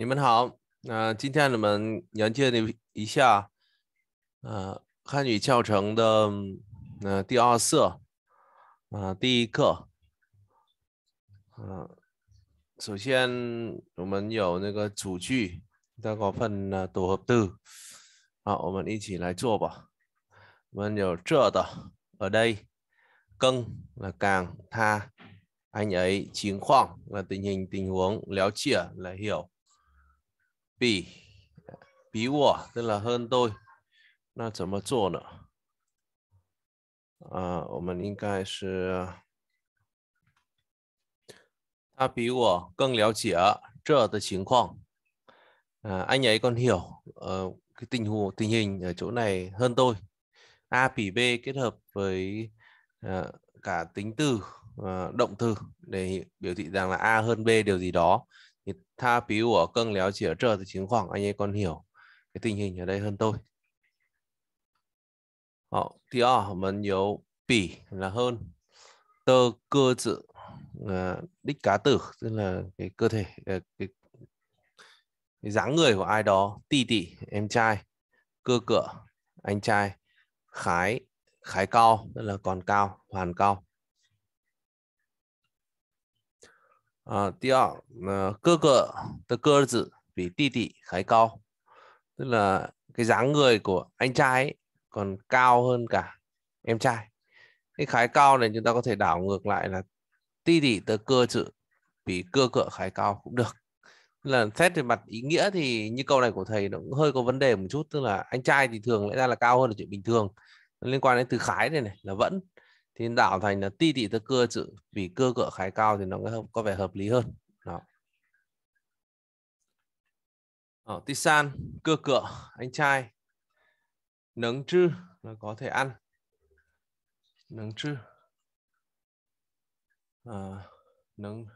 你们好，那今天呢，我们研究你一下，呃，汉语教程的，那第二色，啊，第一课，啊，首先我们有那个主句大 h 分 t o f t e 多的，啊，我们一起来做吧，我们有这的，a day，更，那更，他 a n a，情况，那定型定文，了解，那有。比比我 tức là hơn tôi à, à, ấy còn hiểu ờ, cái tình huống tình hình ở chỗ này hơn tôi b kết hợp với uh, cả tính từ uh, động từ để biểu thị rằng là a hơn b điều gì đó thì tha biểu ở cân léo chỉ ở trợ thì chính khoảng anh ấy còn hiểu cái tình hình ở đây hơn tôi họ thì ở mình yếu bỉ là hơn tơ cơ dự đích cá tử tức là cái cơ thể cái, cái, cái dáng người của ai đó tỷ tỷ em trai cơ cửa anh trai khái khái cao tức là còn cao hoàn cao 啊，第二，呃，哥哥的个子比弟弟还高，tức là cái dáng người của anh trai còn cao hơn cả em trai. Cái khái cao này chúng ta có thể đảo ngược lại là ti tỷ tờ cơ chữ vì cơ cỡ khái cao cũng được. Tức là xét về mặt ý nghĩa thì như câu này của thầy nó cũng hơi có vấn đề một chút. Tức là anh trai thì thường lẽ ra là cao hơn là chuyện bình thường. liên quan đến từ khái này này là vẫn thì đảo thành là ti tị tức cưa chữ vì cưa cựa khái cao thì nó có vẻ hợp lý hơn đó ở ờ, tisan cưa cựa anh trai nấng chư là có thể ăn nấng chư à, ờ, nấng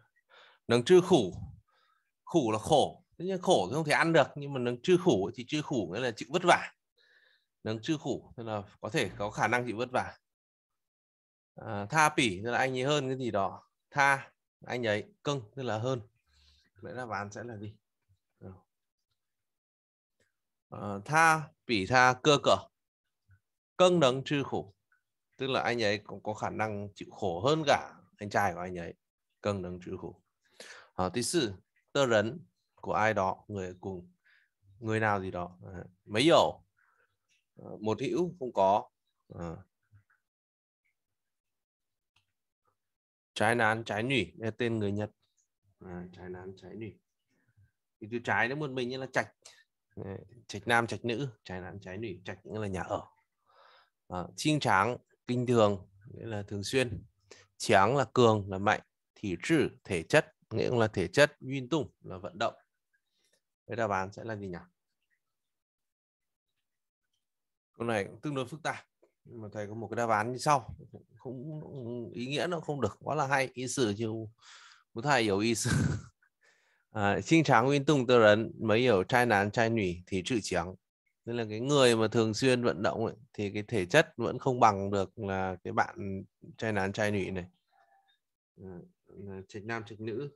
nấng chư khủ khủ là khổ tất nhiên khổ thì không thể ăn được nhưng mà nấng chư khủ thì chư khủ nghĩa là chịu vất vả nấng chư khủ tức là có thể có khả năng chịu vất vả à, tha pỉ tức là anh ấy hơn cái gì đó tha anh ấy cưng tức là hơn vậy đáp án sẽ là gì à, tha pỉ tha cơ cờ cưng đấng chư khổ tức là anh ấy cũng có khả năng chịu khổ hơn cả anh trai của anh ấy cưng đấng chư khổ à, thứ tư tơ rấn của ai đó người cùng người nào gì đó à, mấy hiểu một hữu không có trái nán trái nhủy là tên người nhật à, trái nán trái nhủy thì từ trái nó một mình như là trạch trạch nam trạch nữ trái nán trái nhủy trạch nghĩa là nhà ở à, chiên tráng kinh thường nghĩa là thường xuyên tráng là cường là mạnh thì trừ thể chất nghĩa là thể chất, tung là vận động cái đáp án sẽ là gì nhỉ? Câu này cũng tương đối phức tạp nhưng mà thầy có một cái đáp án như sau cũng ý nghĩa nó không được quá là hay ý sự chứ bố thầy hiểu ý sự à, xin tráng nguyên tung tơ rấn mấy hiểu trai nán trai nỉ thì chữ trắng nên là cái người mà thường xuyên vận động ấy, thì cái thể chất vẫn không bằng được là cái bạn trai nán trai nỉ này à, trạch nam trạch nữ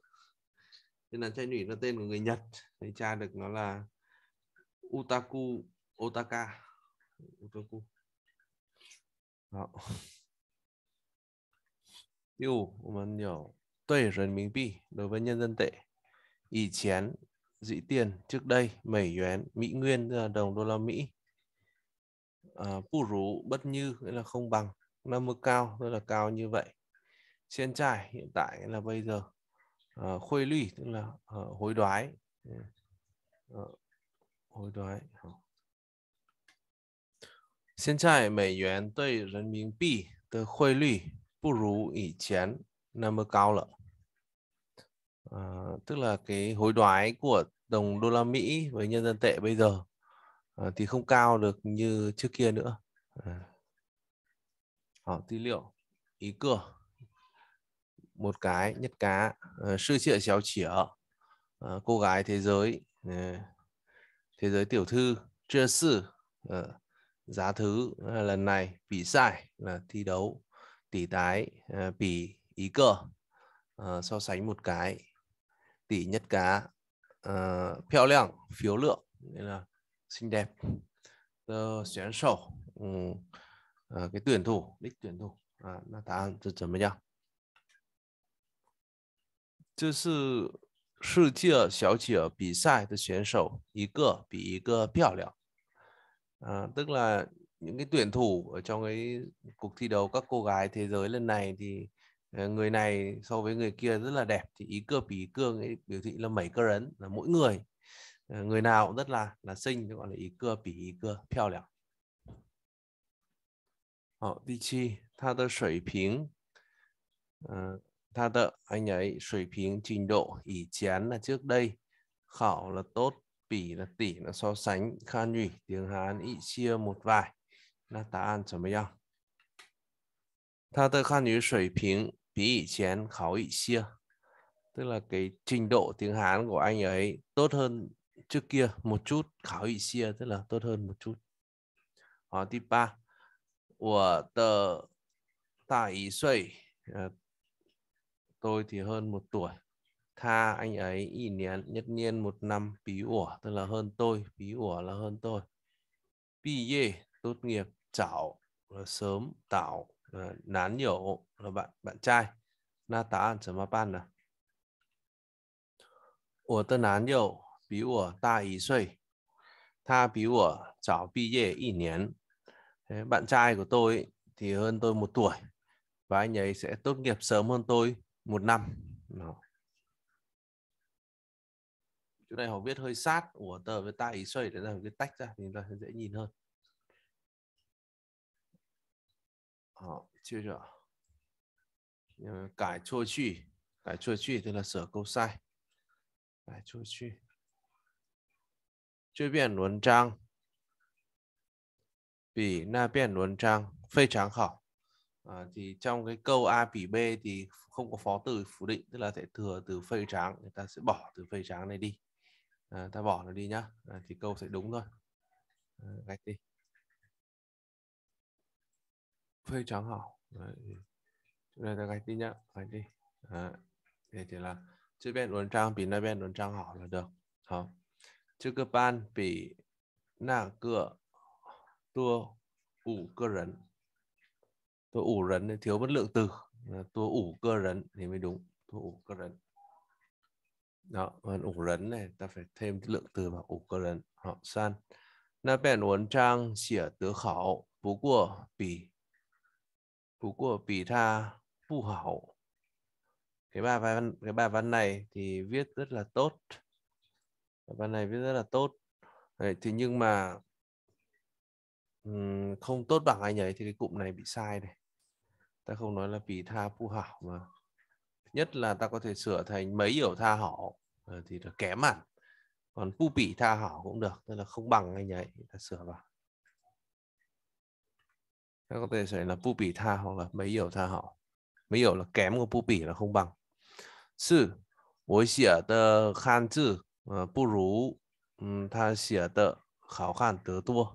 nên là trai nỉ là tên của người nhật thì tra được nó là utaku otaka utaku đối với nhân dân tệ. dĩ tiền, trước đây, mẩy yuan, mỹ nguyên, tức là đồng đô la Mỹ. À, bù rú, bất như, nghĩa là không bằng. nó mức cao, tức là cao như vậy. Hiện trải, hiện tại là bây giờ. À, khuê lụy, tức là à, hối đoái. À, hối đoái. À. 现在美元对人民币的汇率不如以前那么高了。À, tức là cái hối đoái của đồng đô la Mỹ với nhân dân tệ bây giờ à, thì không cao được như trước kia nữa. À. tư liệu ý cơ, một cái nhất cá ờ, sư triệu xéo chỉa cô gái thế giới à, thế giới tiểu thư chưa sư à, giá thứ à, lần này bị giải là thi đấu tỷ tái bị à, ý cờ à, so sánh một cái tỷ nhất cá phiêu lượng phiếu lượng nên là xinh đẹp tuyển sổ ừ, cái tuyển thủ đích tuyển thủ à, là đáp án là thế nào 这是世界小企鹅比赛的选手，一个比一个漂亮。à, tức là những cái tuyển thủ ở trong cái cuộc thi đấu các cô gái thế giới lần này thì ờ, người này so với người kia rất là đẹp thì ý cơ ý cương ấy biểu thị là mấy cơ rấn là mỗi người ờ, người nào cũng rất là là xinh gọi là ý cơ bỉ ý cơ phiêu lẻo họ đi chi ta tơ sủy 平 ta tợ anh ấy sủy 平 trình độ ý chán là trước đây khảo là tốt bỉ là tỉ, là so sánh khan nhủy tiếng hán ít chia một vài là bỉ chén khó ít tức là cái trình độ tiếng Hán của anh ấy tốt hơn trước kia một chút, khó ít xia tức là tốt hơn một chút. Đó, thứ ba, của tờ tại ý ờ, tôi thì hơn một tuổi tha anh ấy y niên nhất niên một năm bí ủa tức là hơn tôi bí ủa là hơn tôi bi yê tốt nghiệp chảo là ờ, sớm tạo là ờ, nán nhổ là bạn bạn trai na tá ăn chấm pan là ủa tớ nán nhổ bí ủa ta ý xuôi tha bí ủa chảo bi yê y niên bạn trai của tôi thì hơn tôi một tuổi và anh ấy sẽ tốt nghiệp sớm hơn tôi một năm Đó chỗ này họ viết hơi sát của tờ với ta ý xoay để ra cái tách ra thì nó sẽ dễ nhìn hơn họ ờ, chưa rõ ờ, cải chua truy cải chua truy tức là sửa câu sai cải chua truy chưa biển luận trang bỉ na biển luận trang phê tráng khảo à, thì trong cái câu a bỉ b thì không có phó từ phủ định tức là sẽ thừa từ phê tráng người ta sẽ bỏ từ phê tráng này đi Ờ, ta bỏ nó đi nhá à, thì câu sẽ đúng thôi à, gạch đi phê trắng hảo chỗ này ta gạch đi nhá gạch đi à, thế thì là chữ bên luận trang bị nơi bên luận trang hảo là được hả chữ cơ ban bị nạ cửa tua ủ cơ rấn tua ủ rấn thì thiếu mất lượng từ tua ủ cơ rấn thì mới đúng tua ủ cơ rấn đó và ủ rấn này ta phải thêm lượng từ vào ủ cơ rấn họ san na bèn uốn trang xỉa tứ khẩu phú của bì phú của bì tha phụ hảo cái bài văn cái bài văn này thì viết rất là tốt bài văn này viết rất là tốt Đấy, thì nhưng mà không tốt bằng anh ấy thì cái cụm này bị sai này ta không nói là bì tha phụ hảo mà nhất là ta có thể sửa thành mấy hiểu tha họ ờ, thì là kém hẳn còn pu bỉ tha họ cũng được tức là không bằng anh ấy ta sửa vào ta có thể sửa là pu bỉ tha hoặc là mấy hiểu tha họ mấy hiểu là kém của pu bỉ là không bằng sư tôi xỉa tờ khan chữ bu ờ, rú ta xỉa tờ khảo khan tớ tua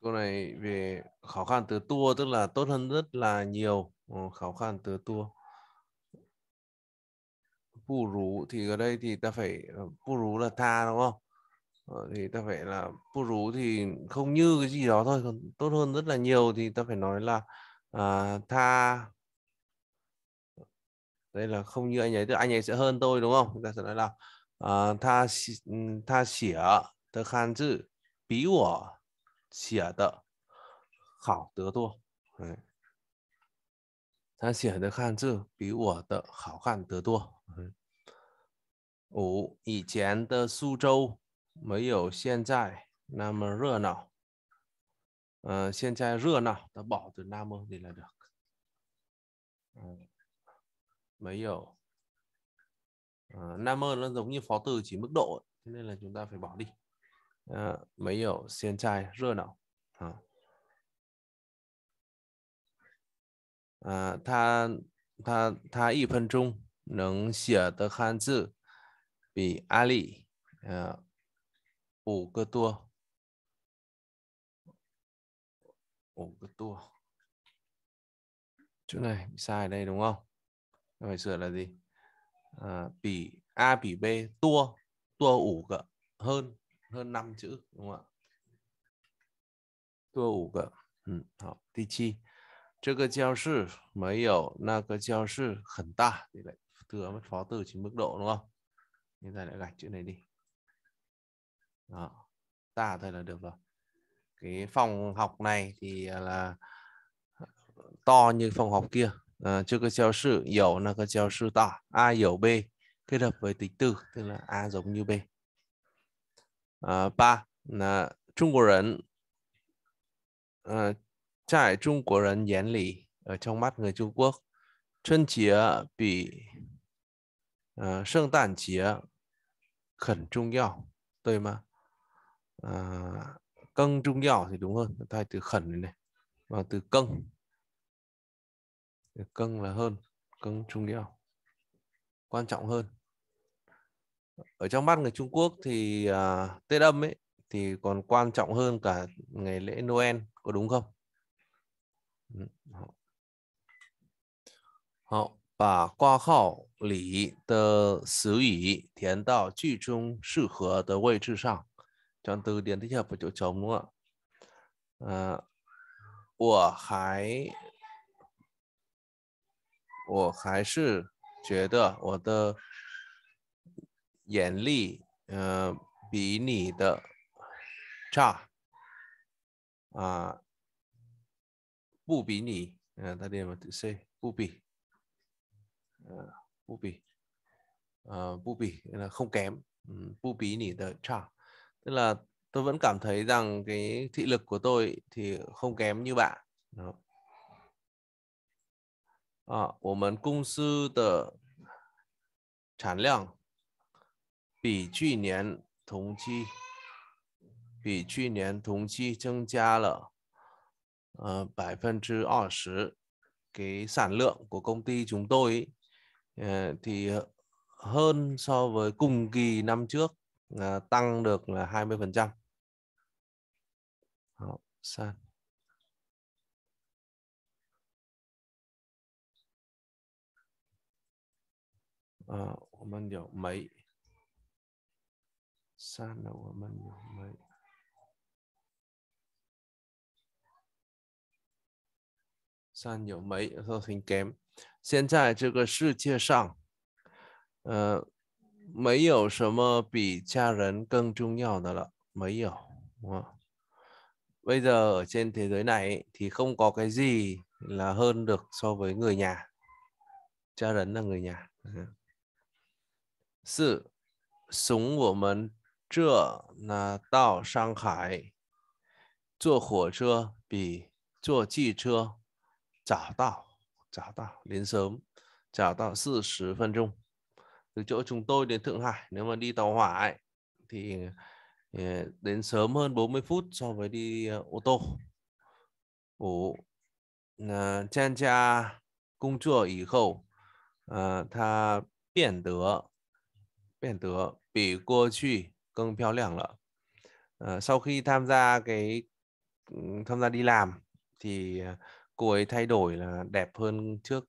câu này về khó khăn từ tua tức là tốt hơn rất là nhiều khó khăn tớ tua pu rú thì ở đây thì ta phải ờ, pu rú là tha đúng không ờ, thì ta phải là pu rú thì không như cái gì đó thôi còn tốt hơn rất là nhiều thì ta phải nói là à, tha đây là không như anh ấy tức anh ấy sẽ hơn tôi đúng không ta sẽ nói là à, tha tha xỉa tớ khan chữ bí của xỉa tợ khảo tớ thua 他写的汉字比我的好看得多五以前的苏州没有现在那么热闹嗯现在热闹的不好那么你来讲嗯没有嗯那么那容易发抖听不懂听见了就浪费宝力嗯没有现在热闹啊啊、呃，他他他一分钟能写的汉字比阿丽呃五个多，五个多。Chỗ này sai đây đúng không? Phải sửa là gì? À, bỉ A bỉ B tua tua ủ cỡ hơn hơn 5 chữ đúng không Tua ủ cỡ. Ừ, học ti chi. 这个教室没有那个教室很大 thì lại thừa mất phó từ chỉ mức độ đúng không nên ta lại gạch chữ này đi đó ta thôi là được rồi cái phòng học này thì à, là to như phòng học kia à, chưa có giáo sư dầu là có giáo sư to a hiểu b kết hợp với tính từ tức là a giống như b à, ba là trung quốc 人 à, Trung Quốc ở trong mắt người Trung Quốc, Xuân Chia bị uh, Sơn Tàn Chía khẩn trung yào, tôi mà. Uh, cân trung yào thì đúng hơn, thay từ khẩn này vào từ cân. Từ cân là hơn, cân trung yào. Quan trọng hơn. Ở trong mắt người Trung Quốc thì uh, Tết âm ấy thì còn quan trọng hơn cả ngày lễ Noel, có đúng không? 嗯，好好，把括号里的词语填到句中适合的位置上，将都填一下，不就叫了。嗯，我还我还是觉得我的眼力，嗯，比你的差啊。不比你啊，大家有冇？say ah, 不比，呃，不比，呃，不比 là ah, ah, không kém, bu bí nỉ đợi Tức là tôi vẫn cảm thấy rằng cái thị lực của tôi thì không kém như bạn. Đó. À, 我们公司的产量比去年同期比去年同期增加了呃百分之二十 cái sản lượng của công ty chúng tôi ý, thì hơn so với cùng kỳ năm trước à, tăng được là hai mươi phần trăm. San. Ờ, à, 三有没说听 game，现在这个世界上，呃，没有什么比家人更重要了，没有。哦，bây giờ ở trên thế giới này thì không có cái gì là hơn được so với người nhà，cha đẻ là người nhà。sự súng của mình chưa nào 到上海，坐火车比坐汽车。trả tạo trả tạo đến sớm trả tạo sự 十 phân từ chỗ chúng tôi đến Thượng Hải nếu mà đi tàu hỏa ấy, thì đến sớm hơn 40 phút so với đi ờ ô tô. Ồ, ờ chen cha công chua ý khẩu, ờ ta biển tớ, biển tớ bị qua chư cưng phiêu lẻng lợ. Sau khi tham gia cái ừ, tham gia đi làm thì cô ấy thay đổi là đẹp hơn trước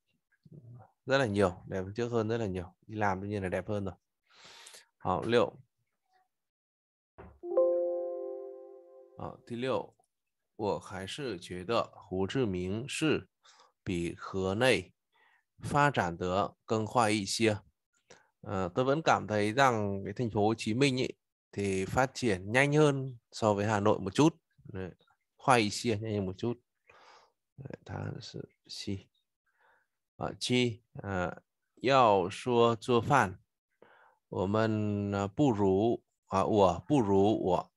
rất là nhiều đẹp hơn trước hơn rất là nhiều đi làm đương nhiên là đẹp hơn rồi họ liệu à ờ, thứ liệu 我还是觉得胡志明市比河内发展得更快一些。À, ờ, tôi vẫn cảm thấy rằng cái thành phố Hồ Chí Minh ấy, thì phát triển nhanh hơn so với Hà Nội một chút, khoai xia nhanh hơn một chút. C, C。啊七啊，要说做饭，我们呢不如啊，我不如我，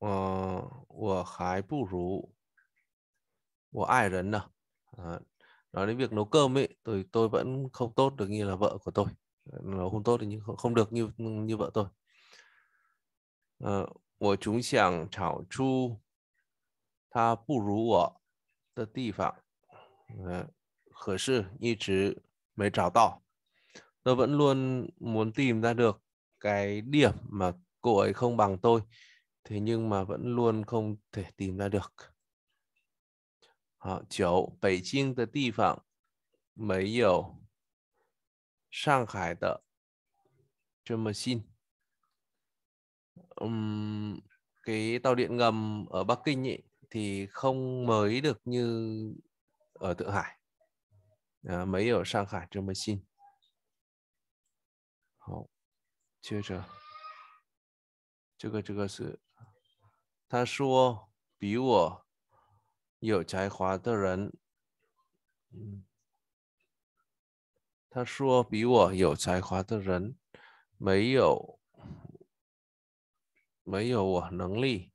嗯、呃，我还不如我爱人呢。À, nói đến việc nấu cơm ấy, tôi tôi vẫn không tốt được như là vợ của tôi, nấu không tốt nhưng như không được như như vợ tôi. Ờ, à, 我总想炒出他不如我的地方，嗯，可是一直没找到。Tôi vẫn luôn muốn tìm ra được cái điểm mà cô ấy không bằng tôi, thế nhưng mà vẫn luôn không thể tìm ra được. À, cái tàu điện ngầm ở Bắc Kinh ấy thì không mới được như ở tự hải mấy ở sang hải c h ú mới xin 好，接着这个这个是他说比我有才华的人，嗯，他说比我有才华的人没有没有我能力，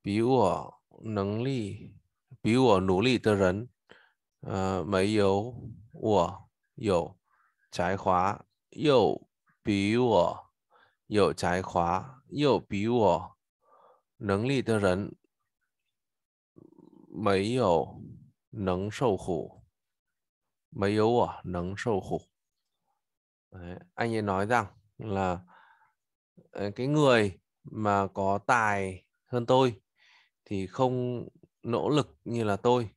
比我。能力比我努力的人，呃，没有我有才华，又比我有才华，又比我能力的人没有能受苦，没有我能受苦。Đấy, anh ấy nói rằng là cái người mà có tài hơn tôi thì không nỗ lực như là tôi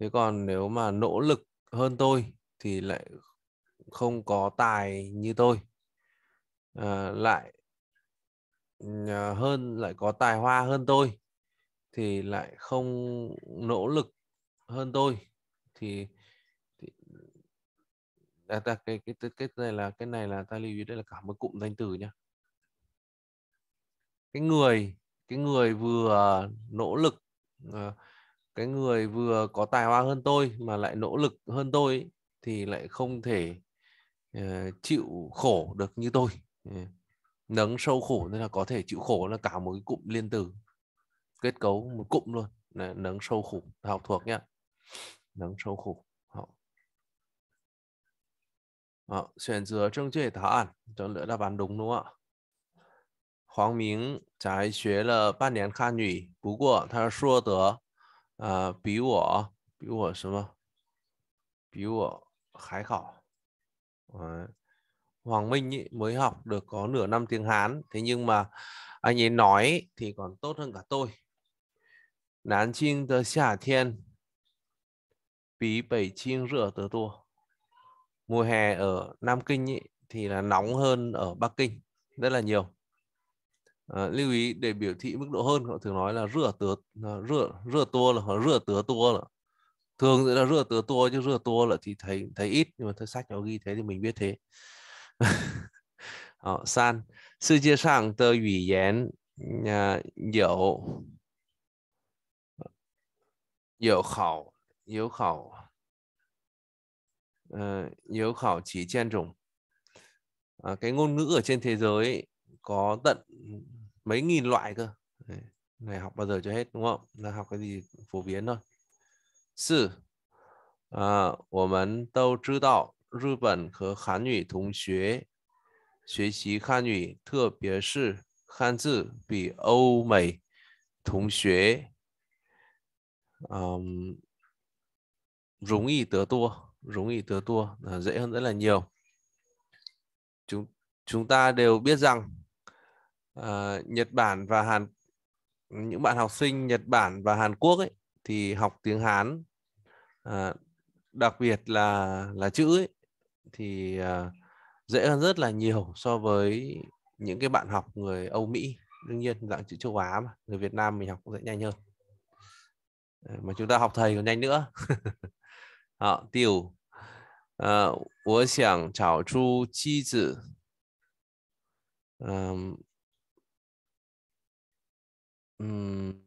thế còn nếu mà nỗ lực hơn tôi thì lại không có tài như tôi à, lại ờ, hơn lại có tài hoa hơn tôi thì lại không nỗ lực hơn tôi thì, thì à, ta, cái, cái cái cái này là cái này là ta lưu ý đây là cả một cụm danh từ nhá cái người cái người vừa nỗ lực ờ, cái người vừa có tài hoa hơn tôi mà lại nỗ lực hơn tôi thì lại không thể ờ, chịu khổ được như tôi ờ, nấng sâu khổ nên là có thể chịu khổ là cả một cái cụm liên từ kết cấu một cụm luôn nấng sâu khổ học thuộc nhé, nấng sâu khổ họ Đó, chuyển dựa trương chế thả ản chọn lựa đáp án đúng đúng không ạ 黄明才学了半年汉语，不过他说的，呃，比我比我什么，比我还好。À, Hoàng Minh mới học được có nửa năm tiếng Hán, thế nhưng mà anh ấy nói thì còn tốt hơn cả tôi. Nán Chinh Mùa hè ở Nam Kinh ý, thì là nóng hơn ở Bắc Kinh rất là nhiều. Ờ, lưu ý để biểu thị mức độ hơn họ thường nói là rửa tứa ờ, rửa rửa tua là họ rửa tứa tua là thường là rửa tứa tua chứ rửa tua là thì thấy thấy ít nhưng mà thấy sách nó ghi thế thì mình biết thế họ ờ, san sự chia sàng tờ ủy yến dẫu dẫu khảo dẫu khảo dẫu khảo chỉ trên trùng cái ngôn ngữ ở trên thế giới có tận mấy nghìn loại cơ này học bao giờ cho hết đúng không là học cái gì phổ biến thôi sư à, 我们都知道日本和韩语同学学习汉语，特别是汉字，比欧美同学嗯容易得多，容易得多，dễ hơn rất là nhiều. Chúng chúng ta đều biết rằng à, Nhật Bản và Hàn những bạn học sinh Nhật Bản và Hàn Quốc ấy thì học tiếng Hán à, đặc biệt là là chữ ấy, thì à, dễ hơn rất là nhiều so với những cái bạn học người Âu Mỹ đương nhiên dạng chữ châu Á mà người Việt Nam mình học cũng dễ nhanh hơn mà chúng ta học thầy còn nhanh nữa họ tiểu à, 我想找出妻子嗯，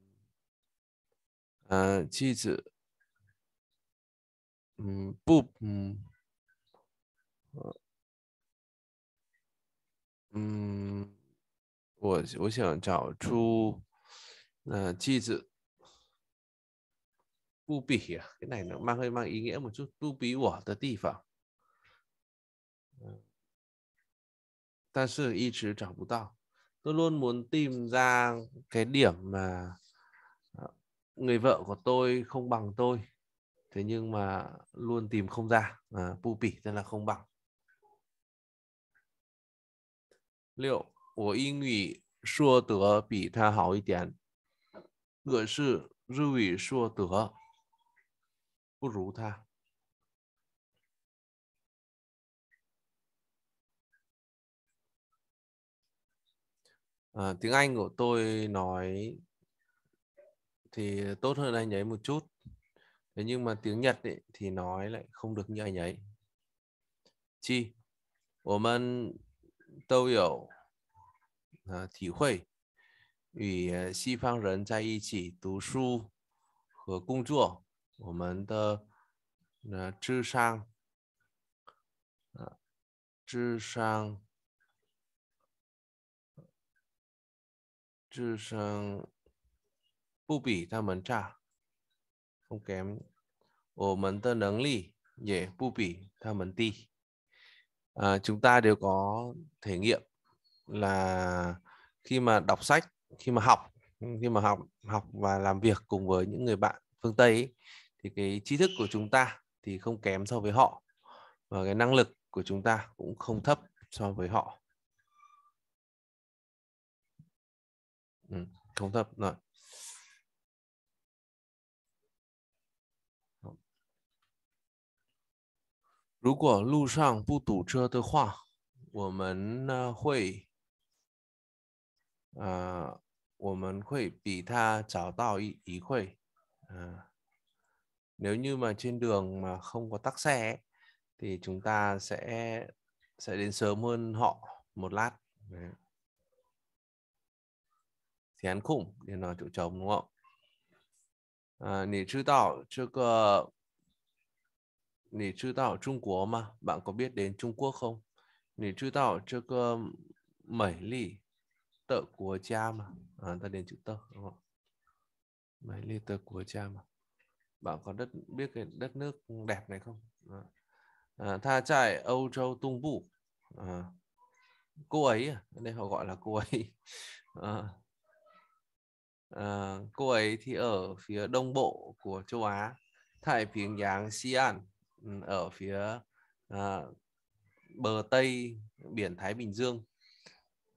嗯，妻子，嗯，不，嗯，嗯，我我想找出那妻子，不比呀，这那能慢慢慢一意我就不比我的地方，嗯，但是一直找不到。tôi luôn muốn tìm ra cái điểm mà ờ, người vợ của tôi không bằng tôi thế nhưng mà luôn tìm không ra à, pỉ tức là không bằng liệu của y ngụy xua tửa bị tha hảo y tiền gợi sự dư ủy xua tửa bất rú tha Ờ, tiếng Anh của tôi nói thì tốt hơn anh ấy một chút thế nhưng mà tiếng Nhật ấy, thì nói lại không được như anh ấy chi hiểu thì phương và 我们都有啊体会与西方人在一起读书和工作，我们的呃智商啊智商智商不比他们差，không kém. 我们的能力也不比他们低. À, chúng ta đều có thể nghiệm là khi mà đọc sách, khi mà học, khi mà học học và làm việc cùng với những người bạn phương Tây ấy, thì cái tri thức của chúng ta thì không kém so với họ và cái năng lực của chúng ta cũng không thấp so với họ. 嗯，同得嗱。如果路上不堵车的话，我们呢会，呃，我们会比他早到一一会。À, ừ, nếu như mà trên đường mà không có tắc xe thì chúng ta sẽ sẽ đến sớm hơn họ một lát. Đấy. 填空 thì nó chỗ trống đúng không? À, nì chứ đạo chứ cơ nì chứ đạo Trung Quốc mà bạn có biết đến Trung Quốc không? Nì chứ đạo chứ cơ mẩy lì tợ của cha mà à, ta đến chữ tơ đúng không? Mẩy lì tợ của cha mà bạn có đất biết cái đất nước đẹp này không? À. À, tha trải Âu Châu Tung Bù à, cô ấy à? đây họ gọi là cô ấy à, Uh, cô ấy thì ở phía đông bộ của châu Á, Thái Bình Giáng Xi'an ừ, ở phía uh, bờ tây biển Thái Bình Dương.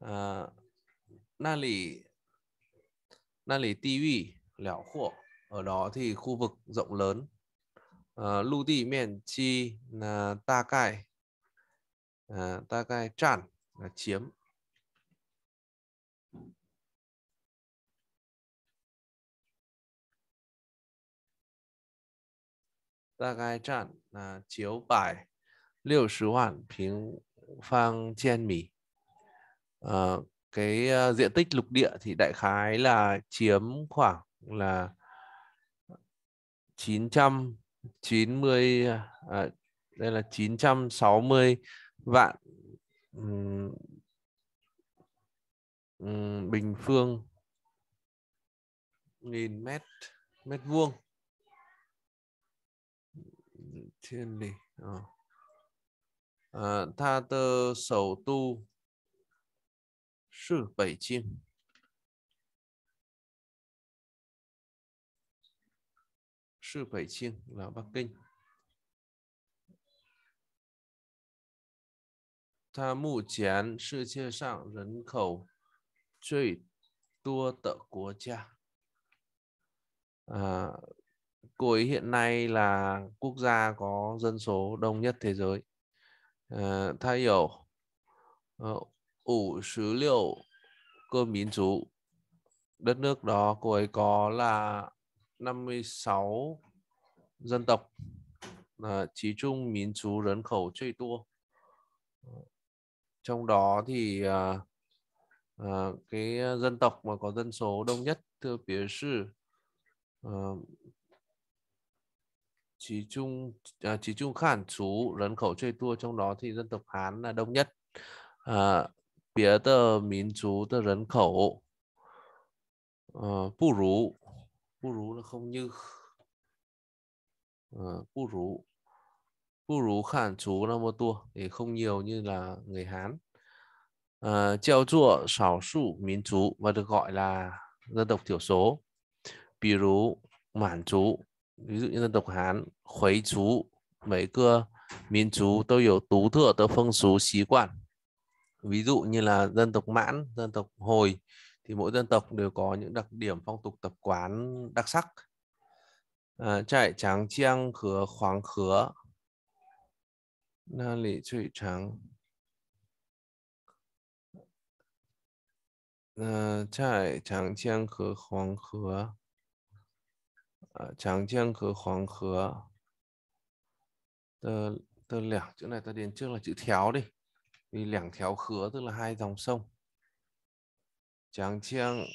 Uh, na lì na lì ti uy lẻo khổ ở đó thì khu vực rộng lớn uh, lưu đi miền chi là ta cai uh, ta cai tràn là chiếm 大概占啊九百六十万平方千米 à, cái diện tích lục địa thì đại khái là chiếm khoảng là chín trăm chín mươi ờ, đây là chín 960 vạn um, um, bình phương nghìn mét mét vuông 天理啊，嗯，它的首都是北京，是北京，老北京。它目前世界上人口最多的国家，啊。cô ấy hiện nay là quốc gia có dân số đông nhất thế giới. Uh, đất nước đó cô ấy có là 56 dân tộc. Ờ, là khẩu Uh, tua. Trong đó thì uh, uh, cái dân tộc mà có dân số đông nhất, thưa biểu sư, uh, Trí Trung à, Trí Trung Khản chú 人口最多，trong đó thì dân tộc Hán là đông nhất. À, tờ mín chú tờ rấn khẩu à, ờ, bù rú bù rú là không như à, ờ, bù rú bù rú khản chú thì không nhiều như là người Hán ờ, à, và được gọi là dân tộc thiểu số ví dụ mãn chú ví dụ như dân tộc Hán, khuấy chú, mấy cơ 民族都有独特的风俗习惯。Ví dụ như là dân tộc Mãn, dân tộc Hồi thì mỗi dân tộc đều có những đặc điểm phong tục tập quán đặc sắc. À, trại tráng chiang khứa khoáng khứa. Na lị trụy tráng. À, trại tráng chiang khứa khoáng khứa. 呃长江和黄河 tơ tơ lẻo chữ này ta điền trước là chữ tháo đi vì tức là hai dòng sông Tráng Chiang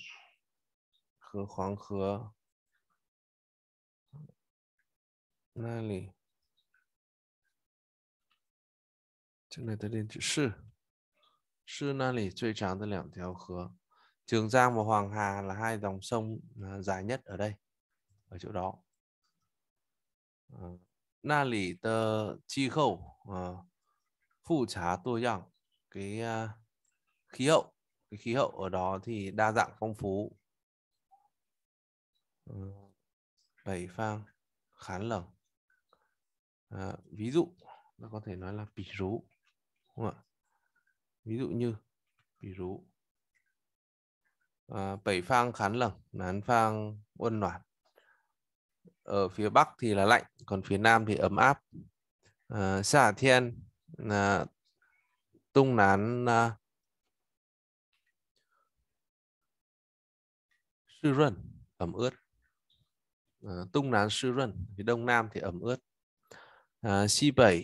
khứa khoáng khứa na này ta điền chữ sư Giang và Hoàng Hà là hai dòng sông dài nhất ở đây ở chỗ đó ờ, na lì tờ chi khâu ờ, phụ trá tô dạng cái uh, khí hậu cái khí hậu ở đó thì đa dạng phong phú ờ, bảy phang khán lở, à, ví dụ nó có thể nói là bỉ rú đúng không ạ ví dụ như bỉ rú à, bảy phang khán lẩng nán phang uân loạn ở phía bắc thì là lạnh còn phía nam thì ấm áp ờ, à, xả thiên à, ờ, tung nán à, sư rần ẩm ướt à, tung nán sư rần phía đông nam thì ẩm ướt à, si bảy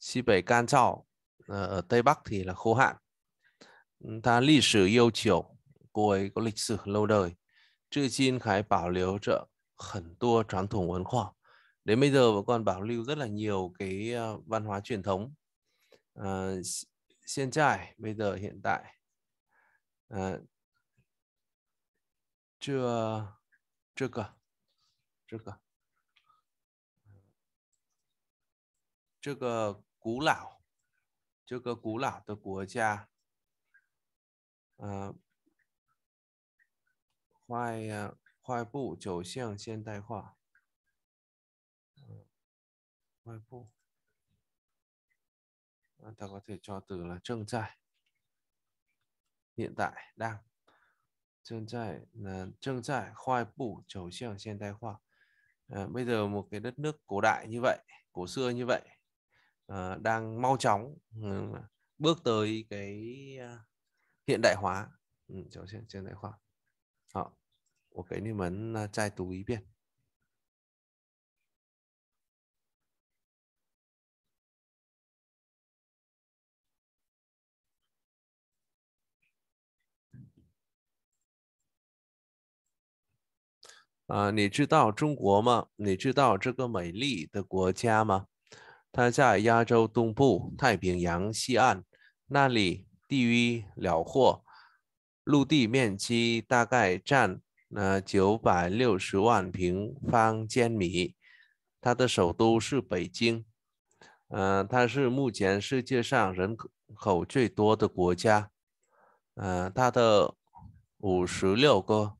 si bảy can trào ở tây bắc thì là khô hạn ta lịch sử yêu chiều cô ấy có lịch sử lâu đời chữ chín khái bảo liếu trợ 很多传统文化 đến bây giờ vẫn còn bảo lưu rất là nhiều cái ờ, văn hóa truyền thống hiện tại bây giờ hiện tại à, chưa chưa cơ chưa cơ chưa cơ cú lão chưa cơ cú lão từ của cha à, ờ, khoai uh, 快步走向现代化。嗯，快步。ta có thể cho từ là trông hiện tại đang trông tại là trông tại khoai bủ trầu xiang sen bây giờ một cái đất nước cổ đại như vậy cổ xưa như vậy à, đang mau chóng ừ, bước tới cái uh, hiện đại hóa trầu xiang sen tai khoa họ 我给你们呢，再读一遍。啊，你知道中国吗？你知道这个美丽的国家吗？它在亚洲东部、太平洋西岸，那里地域辽阔，陆地面积大概占。那九百六十万平方千米，它的首都是北京。嗯，它是目前世界上人口最多的国家。嗯，它的五十六个，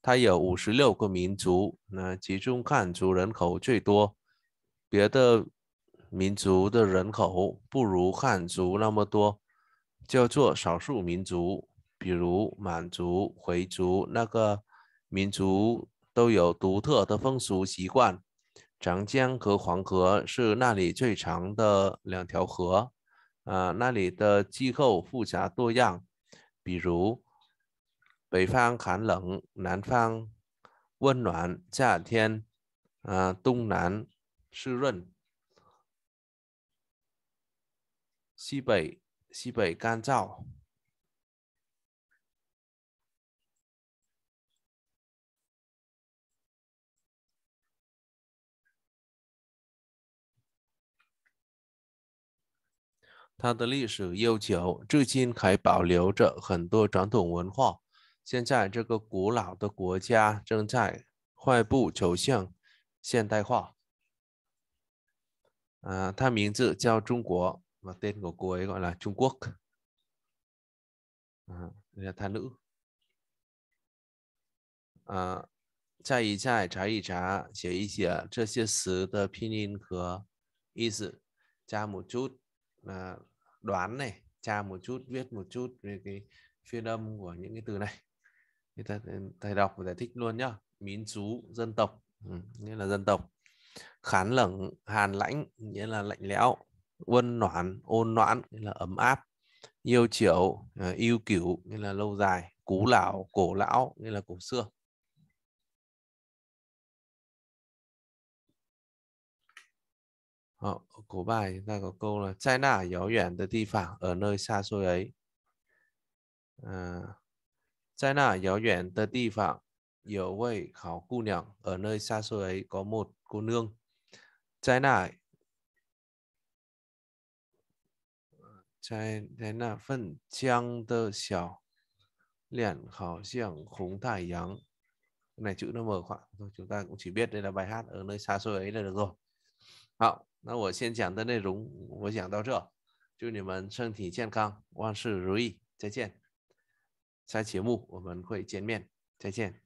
它有五十六个民族。那其中汉族人口最多，别的民族的人口不如汉族那么多，叫做少数民族。比如满族、回族那个民族都有独特的风俗习惯。长江和黄河是那里最长的两条河。呃，那里的气候复杂多样，比如北方寒冷，南方温暖，夏天，呃，东南湿润，西北西北干燥。它的历史悠久，至今还保留着很多传统文化。现在这个古老的国家正在快步走向现代化。嗯，它名字叫中国，我的中国国语叫“中国”。嗯，来，他努。啊，查一查，查一查，写一写这些词的拼音和意思。加木竹，嗯。đoán này tra một chút viết một chút về cái phiên âm của những cái từ này thì thầy, ừ, thầy đọc và giải thích luôn nhá mín chú dân tộc ừ, nghĩa là dân tộc khán lẩn hàn lãnh nghĩa là lạnh lẽo quân noãn ôn noãn nghĩa là ấm áp yêu chiểu ờ, yêu cửu nghĩa là lâu dài cú lão cổ lão nghĩa là cổ xưa Ờ, ờ của bài ta có câu là China ở 遥远的地方 ở nơi xa xôi ấy. À, China ở 遥远的地方有位好姑娘 ở nơi xa xôi ấy có một cô nương. China China 份江的小 liền hào xiang khúng thải yang này chữ nó mở khoảng thôi chúng ta cũng chỉ biết đây là bài hát ở nơi xa xôi ấy là được rồi. Hậu 那我先讲的内容我讲到这，祝你们身体健康，万事如意，再见。下节目我们会见面，再见。